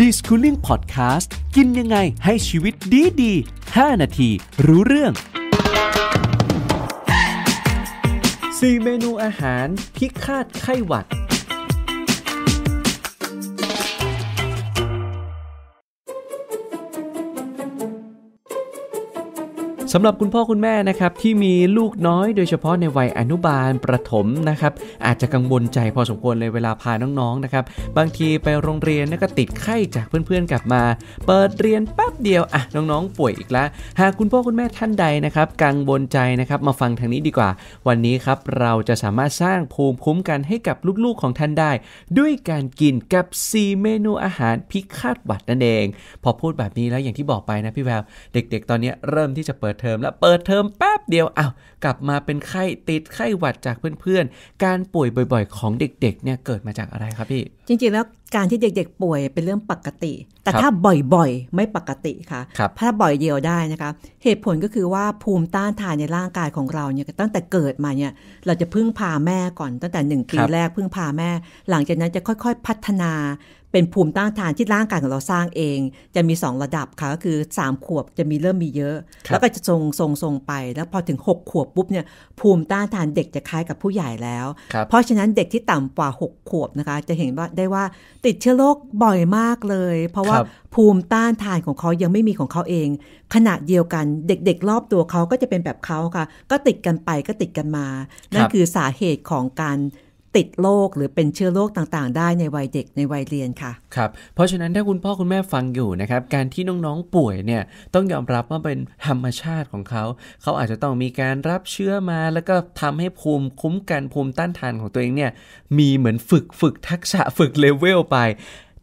ดิสคูลิ่งพอดแคสต์ กินยังไงให้ชีวิตดีดี5นาที รู้เรื่อง 4 เมนูอาหารที่คาดไข้หวัดสำหรับคุณพ่อ คุณแม่นะครับที่มีลูกน้อย โดยเฉพาะในวัยอนุบาลประถมนะครับอาจจะกังวลใจพอสมควรเลย เวลาพาน้องๆนะครับบางทีไปโรงเรียนก็ติดไข้จากเพื่อนๆ กลับมาเปิดเรียนแป๊บเดียวอ่ะน้องๆ ป่วยอีกแล้วหากคุณพ่อคุณแม่ท่านใดนะครับกังวลใจนะครับมาฟังทางนี้ดีกว่า วันนี้ครับเราจะสามารถสร้างภูมิคุ้มกันให้กับลูกๆของท่านได้ ด้วยการกินกับ4เมนูอาหารพิฆาตวัดนั่นเอง พอพูดแบบนี้แล้วอย่างที่บอกไปนะพี่แววเด็ก ๆตอนนี้เริ่มที่จะเปิดเทอมแล้วเปิดเทอมแป๊บเดียวอ้าวกลับมาเป็นไข้ติดไข้หวัดจากเพื่อนๆ การป่วยบ่อยๆของเด็กๆเนี่ยเกิดมาจากอะไรครับพี่จริงๆแล้วการที่เด็กๆ ป่วยเป็นเรื่องปกติ แต่ถ้าบ่อยๆ ไม่ปกติค่ะคถ้าบ่อยเดียวได้นะคะเหตุผลก็คือว่าภูมิต้านทานในร่างกายของเราเนี่ยตั้งแต่เกิดมาเนี่ยเราจะพึ่งพาแม่ก่อนตั้งแต่หนึ่งปีแรกพึ่งพาแม่หลังจากนั้นจะค่อยๆพัฒนาเป็นภูมิต้านทานที่ร่างกายของเราสร้างเอง จะมี 2 ระดับค่ะก็คือ3ขวบจะมีเริ่มมีเยอะ แล้วก็จะทรงทรงทรงไป แล้วพอถึง 6 ขวบปุ๊บเนี่ยภูมิต้านทานเด็กจะคล้ายกับผู้ใหญ่แล้ว เพราะฉะนั้นเด็กที่ต่ำกว่า 6 ขวบนะคะจะเห็นว่าได้ว่าติดเชื้อโรคบ่อยมากเลย เพราะว่าภูมิต้านทานของเขายังไม่มีของเขาเอง ขณะเดียวกันเด็กๆรอบตัวเขาก็จะเป็นแบบเขาค่ะ ก็ติดกันไปก็ติดกันมานั่นคือสาเหตุของการติดโรคหรือเป็นเชื้อโรคต่างๆ ได้ในวัยเด็กในวัยเรียนค่ะครับเพราะฉะนั้นถ้าคุณพ่อคุณแม่ฟังอยู่นะครับ การที่น้องๆป่วยเนี่ยต้องยอมรับว่าเป็นธรรมชาติของเขา เขาอาจจะต้องมีการรับเชื้อมาแล้วก็ทำให้ภูมิคุ้มกัน ภูมิต้านทานของตัวเองเนี่ยมีเหมือนฝึกฝึกทักษะฝึกเลเวลไป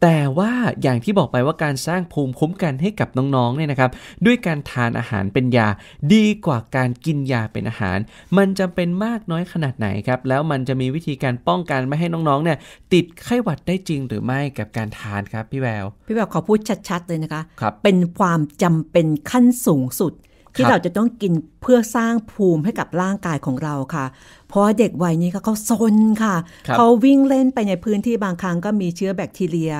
แต่ว่าอย่างที่บอกไปว่าการสร้างภูมิคุ้มกันให้กับน้องๆเนี่ยนะครับด้วยการทานอาหารเป็นยา ดีกว่าการกินยาเป็นอาหาร มันจำเป็นมากน้อยขนาดไหนครับ แล้วมันจะมีวิธีการป้องกันไม่ให้น้องๆ เนี่ย ติดไข้หวัดได้จริงหรือไม่กับการทานครับพี่แววพี่แววขอพูดชัดๆเลยนะคะคเป็นความจำเป็นขั้นสูงสุดที่เราจะต้องกินเพื่อสร้างภูมิให้กับร่างกายของเราค่ะ เพราะเด็กวัยนี้เขาซนค่ะเขาวิ่งเล่นไปในพื้นที่บางครั้งก็มีเชื้อแบคทีเรีย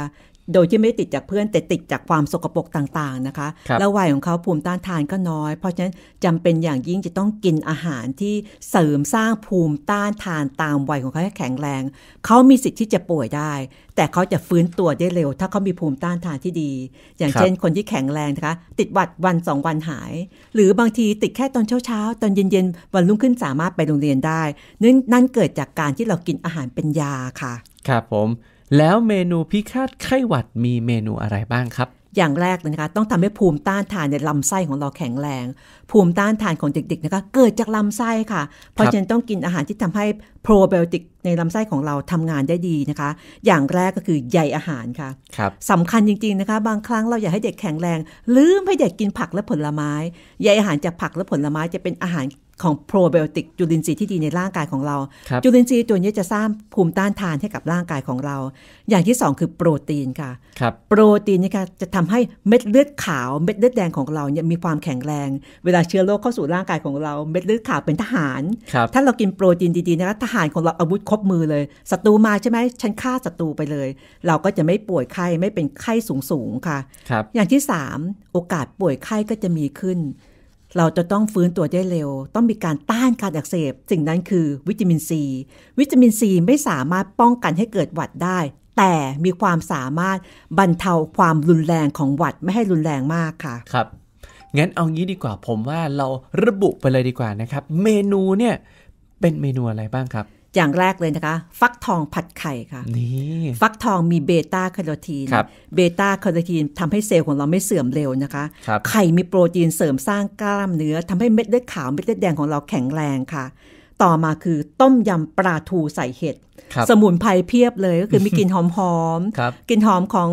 โดยที่ไม่ติดจากเพื่อนแต่ติดจากความสกปรกต่างๆนะคะคแล้ววัยของเขาภูมิต้านทานก็น้อย เพราะฉะนั้นจำเป็นอย่างยิ่งจะต้องกินอาหารที่เสริมสร้างภูมิต้านทานตามวัยของเขาให้แข็งแรง เขามีสิทธิ์ที่จะป่วยได้ แต่เขาจะฟื้นตัวได้เร็ว ถ้าเขามีภูมิต้านทานที่ดี อย่างเช่นคนที่แข็งแรงนะคะติดหวัดวันสองวันหาย หรือบางทีติดแค่ตอนเช้าๆตอนเย็นๆ วันรุ่งขึ้นสามารถไปโรงเรียนได้นั่นเกิดจากการที่เรากินอาหารเป็นยาค่ะ ครับผมแล้วเมนูพิฆาตไข้หวัดมีเมนูอะไรบ้างครับ อย่างแรกนะคะต้องทำให้ภูมิต้านทานในลำไส้ของเราแข็งแรง ภูมิต้านทานของเด็กๆนะคะเกิดจากลำไส้ค่ะ เพราะฉะนั้นต้องกินอาหารที่ทำให้โปรไบโอติกในลำไส้ของเราทำงานได้ดีนะคะ อย่างแรกก็คือใยอาหาร ค่ะคสำคัญจริงๆ นะคะบางครั้งเราอยากให้เด็กแข็งแรงลืมให้เด็กกินผักและผลไม้ใยอาหารจากผักและผลไม้จะเป็นอาหารของโปรไบโอติกจุลินทรีย์ที่ดีในร่างกายของเรารจุลินทรีย์ตัวนี้จะสร้างภูมิต้านทานให้กับร่างกายของเรา อย่างที่ 2 คือโปรตีนค่ะคโปรตีนนี่ค่ะจะทำให้เม็ดเลือดขาวเม็ดเลือดแดงของเราเนี่ยมีความแข็งแรง เวลาเชื้อโรคเข้าสู่ร่างกายของเรา เม็ดเลือดขาวเป็นทหารรถ้าเรากินโปรตีนดีๆนะคะทหารของเราอาวุธครบมือเลยศัตรูมาใช่ไหมฉันฆ่าศัตรูไปเลย เราก็จะไม่ป่วยไข้ไม่เป็นไข้สูงๆ ค่ะครับอย่างที่สามโอกาสป่วยไข้ก็จะมีขึ้น เราจะต้องฟื้นตัวได้เร็ว ต้องมีการต้านการอักเสบสิ่งนั้นคือวิตามินซีวิตามินซีไม่สามารถป้องกันให้เกิดหวัดได้ แต่มีความสามารถบรรเทาความรุนแรงของหวัดไม่ให้รุนแรงมากค่ะครับงั้นเอางี้ดีกว่าผมว่าเราระบุไปเลยดีกว่านะครับ เมนูเนี่ยเป็นเมนูอะไรบ้างครับอย่างแรกเลยนะคะ ฟักทองผัดไข่ค่ะนี่ฟักทองมีเบต้าแคโรทีนเบต้าแคโรทีนทำให้เซลล์ของเราไม่เสื่อมเร็วนะคะคไข่มีโปรตีนเสริมสร้างกล้ามเนื้อทำให้เม็ดเลือดขาวเม็ดเลือดแดงของเราแข็งแรงค่ะ ต่อมาคือต้มยำปลาทูใส่เห็ดสมุนไพรเพียบเลยก็คือมีกลิ่นหอมๆกลิ่นหอมของ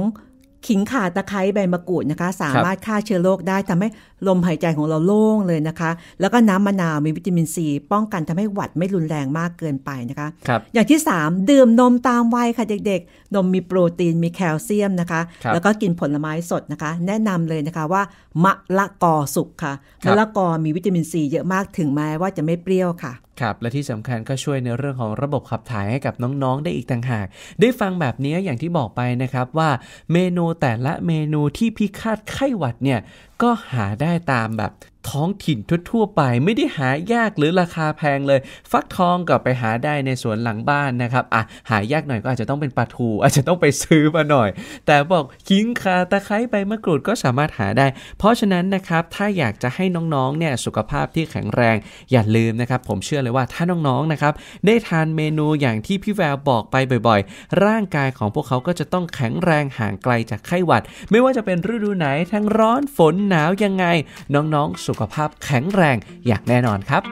ขิงข่าตะไคร้ใบมะกรูดนะคะ สามารถฆ่าเชื้อโรคได้ทำใหลมหายใจของเราโล่งเลยนะคะ แล้วก็น้ำมะนาวมีวิตามินซีป้องกันทำให้หวัดไม่รุนแรงมากเกินไปนะคะคอย่างที่3ดื่มนมตามวัยค่ะเด็กๆ นมมีโปรตีนมีแคลเซียมนะคะคแล้วก็กินผลไม้สดนะคะ แนะนำเลยนะคะว่ามะละกอสุกค่ะมะละกอมีวิตามินซีเยอะมากถึงแม้ว่าจะไม่เปรี้ยวค่ะ ครับ และที่สำคัญก็ช่วยในเรื่องของระบบขับถ่ายให้กับน้องๆ ได้อีกต่างหากได้ฟังแบบนี้อย่างที่บอกไปนะครับว่าเมนูแต่ละเมนูที่พิคาดไข้หวัดเนี่ยก็หาได้ตามแบบท้องถิ่นทั่วๆไปไม่ได้หายากหรือราคาแพงเลย ฟักทองก็ไปหาได้ในสวนหลังบ้านนะครับอ่ะหายากหน่อยก็อาจจะต้องเป็นปลาทู อาจจะต้องไปซื้อมาหน่อย แต่บอกขิงคาตะไคร้ใบมะกรูดก็สามารถหาได้ เพราะฉะนั้นนะครับถ้าอยากจะให้น้องๆเนี่ยสุขภาพที่แข็งแรงอย่าลืมนะครับผมเชื่อเลยว่าถ้าน้องๆนะครับได้ทานเมนูอย่างที่พี่แววบอกไปบ่อย ๆ ร่างกายของพวกเขาก็จะต้องแข็งแรงห่างไกลจากไข้หวัด ไม่ว่าจะเป็นฤดูไหนทั้งร้อนฝนหนาวยังไงน้องๆสุขภาพแข็งแรงอย่างแน่นอนครับ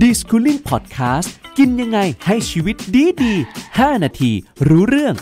ดิสคูลิ่งพอดแคสต์ กินยังไงให้ชีวิตดีดี 5 นาทีรู้เรื่อง